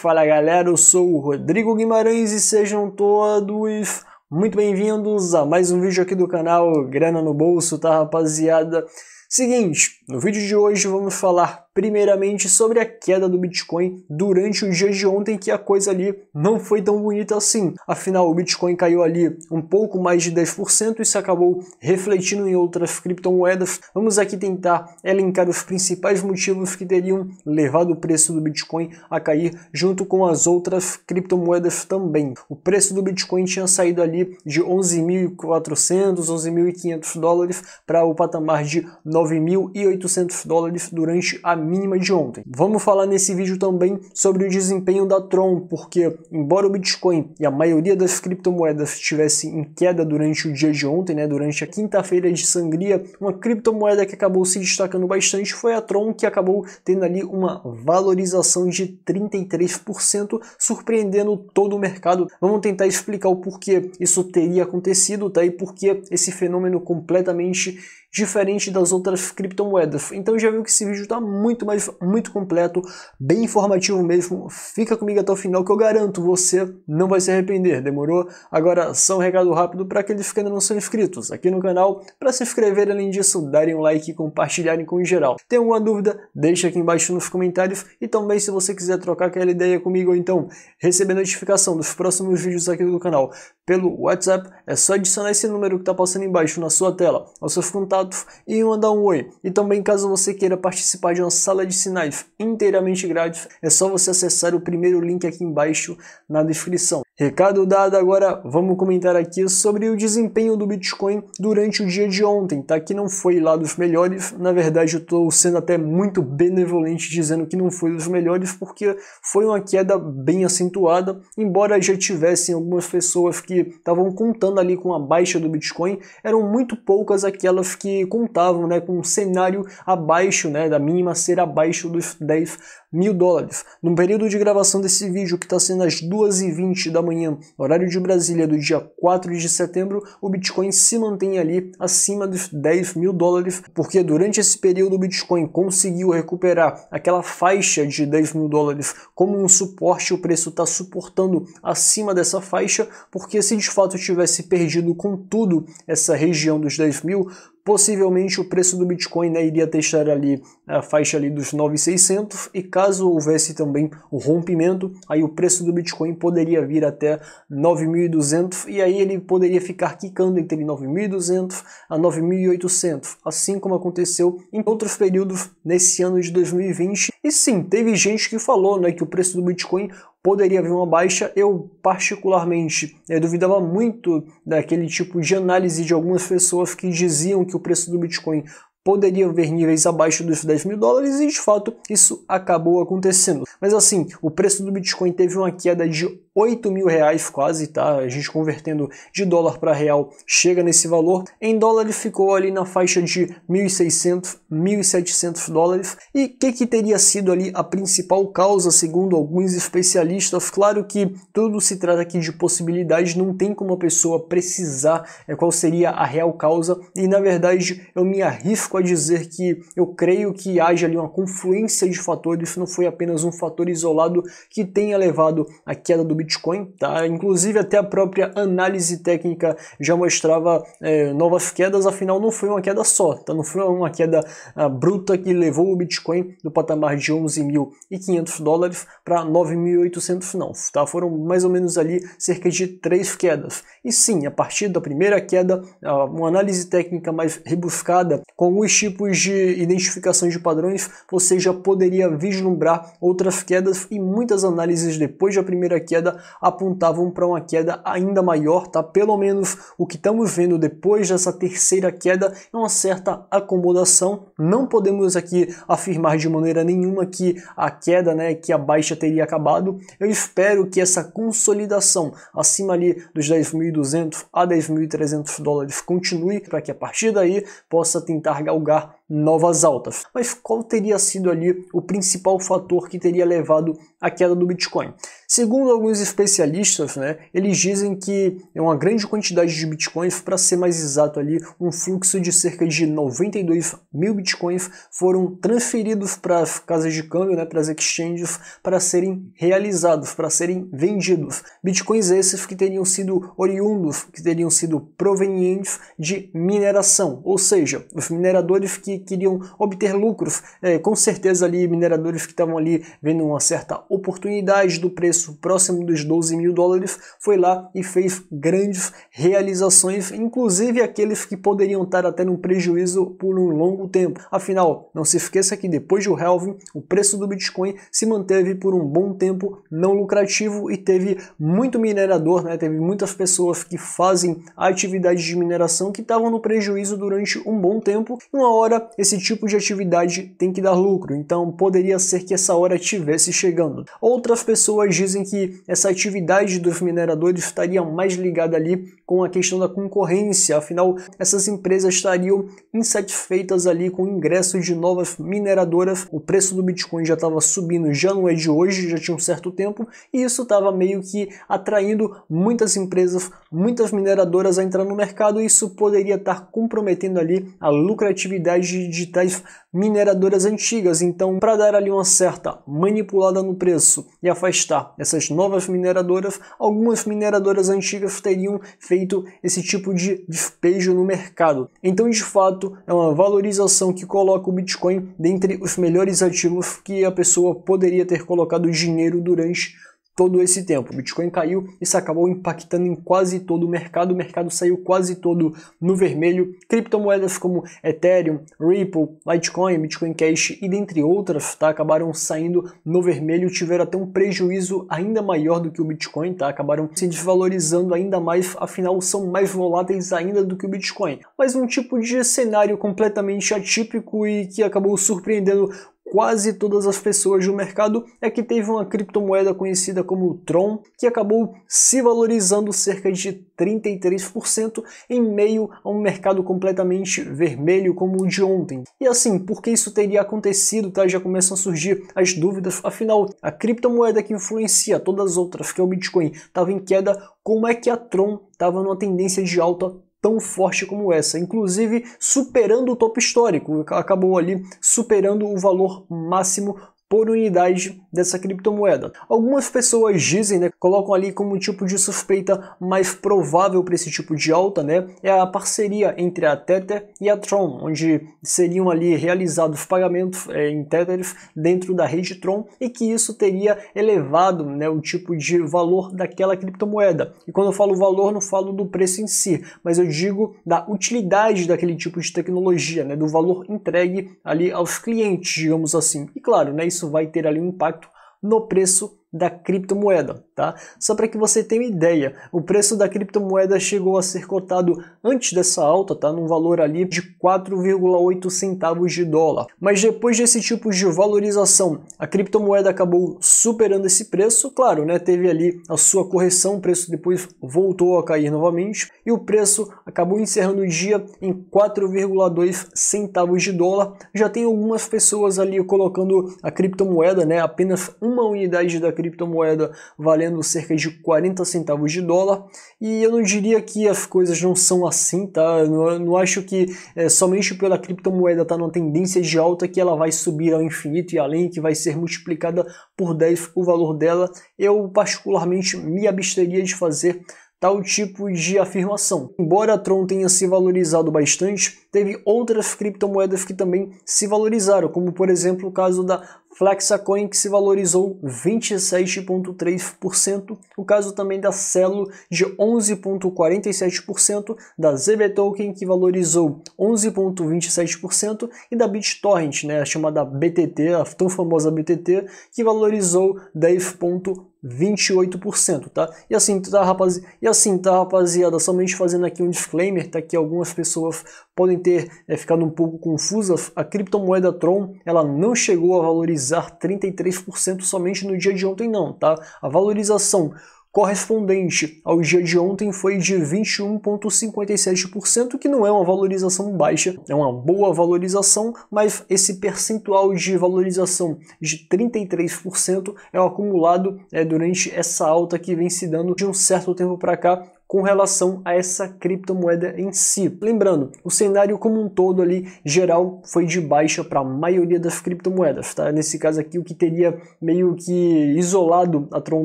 Fala galera, eu sou o Rodrigo Guimarães e sejam todos muito bem-vindos a mais um vídeo aqui do canal Grana no Bolso, tá rapaziada? Seguinte, no vídeo de hoje vamos falar primeiramente sobre a queda do Bitcoin durante o dia de ontem, que a coisa ali não foi tão bonita assim. Afinal, o Bitcoin caiu ali um pouco mais de 10%, se acabou refletindo em outras criptomoedas. Vamos aqui tentar elencar os principais motivos que teriam levado o preço do Bitcoin a cair junto com as outras criptomoedas também. O preço do Bitcoin tinha saído ali de 11.400, 11.500 dólares para o patamar de 9 9.800 dólares durante a mínima de ontem. Vamos falar nesse vídeo também sobre o desempenho da Tron, porque embora o Bitcoin e a maioria das criptomoedas estivessem em queda durante o dia de ontem, né, durante a quinta-feira de sangria, uma criptomoeda que acabou se destacando bastante foi a Tron, que acabou tendo ali uma valorização de 33%, surpreendendo todo o mercado. Vamos tentar explicar o porquê isso teria acontecido, tá? E por que esse fenômeno completamente diferente das outras criptomoedas. Então já viu que esse vídeo está muito, mais muito completo, bem informativo mesmo. Fica comigo até o final que eu garanto, você não vai se arrepender, demorou? Agora, só um recado rápido para aqueles que ainda não são inscritos aqui no canal, para se inscrever, além disso, darem um like e compartilharem com o geral. Tem alguma dúvida? Deixa aqui embaixo nos comentários e também se você quiser trocar aquela ideia comigo ou então receber notificação dos próximos vídeos aqui do canal pelo WhatsApp, é só adicionar esse número que está passando embaixo na sua tela aos seus contatos contato e mandar um oi. E também caso você queira participar de uma sala de sinais inteiramente grátis, é só você acessar o primeiro link aqui embaixo na descrição. Recado dado, agora vamos comentar aqui sobre o desempenho do Bitcoin durante o dia de ontem, tá? Que não foi lá dos melhores, na verdade eu estou sendo até muito benevolente dizendo que não foi dos melhores, porque foi uma queda bem acentuada, embora já tivessem algumas pessoas que estavam contando ali com a baixa do Bitcoin, eram muito poucas aquelas que contavam né, com um cenário abaixo, né, da mínima ser abaixo dos 10 mil dólares. No período de gravação desse vídeo, que está sendo às 2h20 da manhã, horário de Brasília, do dia 4 de setembro, o Bitcoin se mantém ali acima dos 10 mil dólares, porque durante esse período o Bitcoin conseguiu recuperar aquela faixa de 10 mil dólares como um suporte, o preço está suportando acima dessa faixa, porque se de fato tivesse perdido com tudo essa região dos 10 mil, possivelmente o preço do Bitcoin né, iria testar ali a faixa ali dos 9.600 e caso houvesse também o rompimento, aí o preço do Bitcoin poderia vir até 9.200 e aí ele poderia ficar quicando entre 9.200 a 9.800, assim como aconteceu em outros períodos nesse ano de 2020. E sim, teve gente que falou né, que o preço do Bitcoin poderia haver uma baixa. Eu, particularmente, eh, duvidava muito daquele tipo de análise de algumas pessoas que diziam que o preço do Bitcoin poderia ver níveis abaixo dos 10 mil dólares e de fato isso acabou acontecendo. Mas assim, o preço do Bitcoin teve uma queda de 8 mil reais quase, tá? A gente convertendo de dólar para real chega nesse valor. Em dólar ficou ali na faixa de 1.600, 1.700 dólares. E o que, que teria sido ali a principal causa, segundo alguns especialistas? Claro que tudo se trata aqui de possibilidades, não tem como a pessoa precisar é, qual seria a real causa. E na verdade eu me arrisco a dizer que eu creio que haja ali uma confluência de fatores, não foi apenas um fator isolado que tenha levado à queda do Bitcoin Bitcoin, tá? Inclusive até a própria análise técnica já mostrava é, novas quedas, afinal não foi uma queda só, tá? Não foi uma queda a, ah, bruta que levou o Bitcoin do patamar de 11.500 dólares para 9.800 não, tá? Foram mais ou menos ali cerca de três quedas. E sim, a partir da primeira queda, a, ah, uma análise técnica mais rebuscada com os tipos de identificação de padrões, você já poderia vislumbrar outras quedas e muitas análises depois da primeira queda queda apontavam para uma queda ainda maior, tá? Pelo menos o que estamos vendo depois dessa terceira queda é uma certa acomodação. Não podemos aqui afirmar de maneira nenhuma que a queda, né, que a baixa teria acabado. Eu espero que essa consolidação acima ali dos 10.200 a 10.300 dólares continue para que a partir daí possa tentar galgar novas altas. Mas qual teria sido ali o principal fator que teria levado à queda do Bitcoin? Segundo alguns especialistas, né, eles dizem que é uma grande quantidade de Bitcoins, para ser mais exato ali, um fluxo de cerca de 92 mil Bitcoins foram transferidos para as casas de câmbio, né, para as exchanges, para serem realizados, para serem vendidos. Bitcoins esses que teriam sido oriundos, que teriam sido provenientes de mineração, ou seja, os mineradores que que queriam obter lucros. É, com certeza ali mineradores que estavam ali vendo uma certa oportunidade do preço próximo dos 12 mil dólares, foi lá e fez grandes realizações, inclusive aqueles que poderiam estar até num prejuízo por um longo tempo. Afinal, não se esqueça que depois do Helvin o preço do Bitcoin se manteve por um bom tempo não lucrativo e teve muito minerador, né? teve muitas pessoas que fazem atividades de mineração que estavam no prejuízo durante um bom tempo. Uma hora esse tipo de atividade tem que dar lucro, então poderia ser que essa hora estivesse chegando. Outras pessoas dizem que essa atividade dos mineradores estaria mais ligada ali com a questão da concorrência, afinal, essas empresas estariam insatisfeitas ali com o ingresso de novas mineradoras, o preço do Bitcoin já estava subindo, já não é de hoje, já tinha um certo tempo, e isso estava meio que atraindo muitas empresas, muitas mineradoras a entrar no mercado, e isso poderia estar comprometendo ali a lucratividade de digitais mineradoras antigas. Então, para dar ali uma certa manipulada no preço e afastar essas novas mineradoras, algumas mineradoras antigas teriam feito esse tipo de despejo no mercado. Então, de fato, é uma valorização que coloca o Bitcoin dentre os melhores ativos que a pessoa poderia ter colocado dinheiro durante todo esse tempo. O Bitcoin caiu, isso acabou impactando em quase todo o mercado, o mercado saiu quase todo no vermelho. Criptomoedas como Ethereum, Ripple, Litecoin, Bitcoin Cash e dentre outras, tá, acabaram saindo no vermelho, tiveram até um prejuízo ainda maior do que o Bitcoin, tá? Acabaram se desvalorizando ainda mais, afinal são mais voláteis ainda do que o Bitcoin. Mas um tipo de cenário completamente atípico e que acabou surpreendendo quase todas as pessoas do mercado é que teve uma criptomoeda conhecida como o Tron, que acabou se valorizando cerca de 33% em meio a um mercado completamente vermelho como o de ontem. E assim, por que isso teria acontecido, tá? Já começam a surgir as dúvidas, afinal, a criptomoeda que influencia todas as outras, que é o Bitcoin, estava em queda, como é que a Tron estava numa tendência de alta tão forte como essa, inclusive superando o topo histórico, acabou ali superando o valor máximo por unidade dessa criptomoeda. Algumas pessoas dizem, né, colocam ali como tipo de suspeita mais provável para esse tipo de alta, né, é a parceria entre a Tether e a Tron, onde seriam ali realizados pagamentos é, em Tether dentro da rede Tron e que isso teria elevado, né, o tipo de valor daquela criptomoeda. E quando eu falo valor, não falo do preço em si, mas eu digo da utilidade daquele tipo de tecnologia, né, do valor entregue ali aos clientes, digamos assim. E claro, né, isso isso vai ter ali um impacto no preço da criptomoeda, tá? Só para que você tenha ideia, o preço da criptomoeda chegou a ser cotado antes dessa alta, tá? Num valor ali de 4,8 centavos de dólar. Mas depois desse tipo de valorização, a criptomoeda acabou superando esse preço, claro, né? Teve ali a sua correção, o preço depois voltou a cair novamente e o preço acabou encerrando o dia em 4,2 centavos de dólar. Já tem algumas pessoas ali colocando a criptomoeda, né? Apenas uma unidade da criptomoeda valendo cerca de 40 centavos de dólar. E eu não diria que as coisas não são assim, tá? Eu não, eu não acho que é, somente pela criptomoeda estar tá numa tendência de alta que ela vai subir ao infinito e além, que vai ser multiplicada por 10 o valor dela. Eu, particularmente, me absteria de fazer tal tipo de afirmação. Embora a Tron tenha se valorizado bastante, teve outras criptomoedas que também se valorizaram, como por exemplo o caso da Flexacoin que se valorizou 27,3%, o caso também da Celo de 11,47%, da ZB Token que valorizou 11,27% e da BitTorrent, né, a chamada BTT, a tão famosa BTT, que valorizou 10,8%. 28%, tá? E assim, tá, rapaziada, e assim, tá, rapaziada, somente fazendo aqui um disclaimer, tá que algumas pessoas podem ter é, ficado um pouco confusas. A criptomoeda Tron, ela não chegou a valorizar 33% somente no dia de ontem não, tá? A valorização correspondente ao dia de ontem foi de 21,57%, que não é uma valorização baixa, é uma boa valorização, mas esse percentual de valorização de 33% é o acumulado é, durante essa alta que vem se dando de um certo tempo para cá, com relação a essa criptomoeda em si. Lembrando, o cenário como um todo ali geral foi de baixa para a maioria das criptomoedas, tá? Nesse caso aqui o que teria meio que isolado a Tron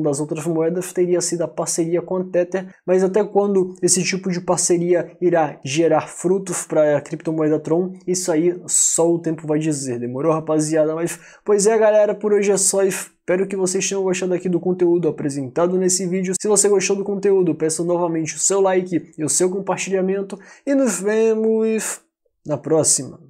das outras moedas teria sido a parceria com a Tether, mas até quando esse tipo de parceria irá gerar frutos para a criptomoeda Tron, isso aí só o tempo vai dizer. Demorou, rapaziada, mas pois é, galera, por hoje é só isso Espero que vocês tenham gostado aqui do conteúdo apresentado nesse vídeo. Se você gostou do conteúdo, peço novamente o seu like e o seu compartilhamento. E nos vemos na próxima.